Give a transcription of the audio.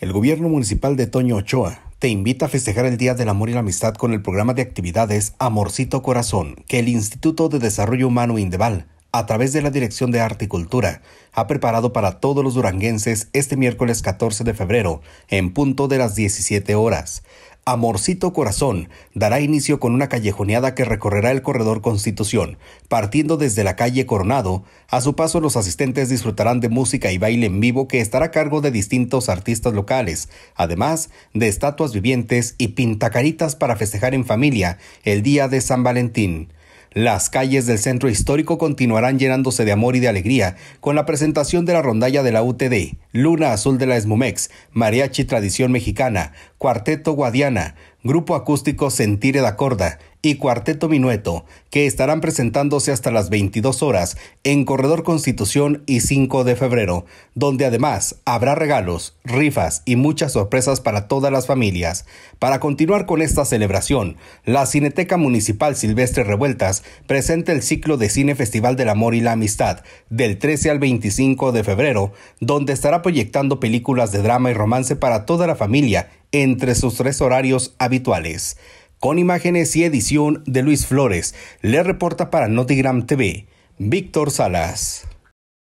El gobierno municipal de Toño Ochoa te invita a festejar el Día del Amor y la Amistad con el programa de actividades Amorcito Corazón que el Instituto de Desarrollo Humano Indeval, a través de la Dirección de Arte y Cultura, ha preparado para todos los duranguenses este miércoles 14 de febrero, en punto de las 17 horas. Amorcito Corazón dará inicio con una callejoneada que recorrerá el corredor Constitución, partiendo desde la calle Coronado. A su paso los asistentes disfrutarán de música y baile en vivo que estará a cargo de distintos artistas locales, además de estatuas vivientes y pintacaritas para festejar en familia el día de San Valentín. Las calles del centro histórico continuarán llenándose de amor y de alegría con la presentación de la rondalla de la UTD, Luna Azul de la Esmumex, Mariachi Tradición Mexicana, Cuarteto Guadiana, Grupo Acústico Sentire da Corda y Cuarteto Minueto, que estarán presentándose hasta las 22 horas en Corredor Constitución y 5 de febrero, donde además habrá regalos, rifas y muchas sorpresas para todas las familias. Para continuar con esta celebración, la Cineteca Municipal Silvestre Revueltas presenta el ciclo de Cine Festival del Amor y la Amistad del 13 al 25 de febrero, donde estará proyectando películas de drama y romance para toda la familia entre sus tres horarios habituales. Con imágenes y edición de Luis Flores, le reporta para Notigram TV, Víctor Salas.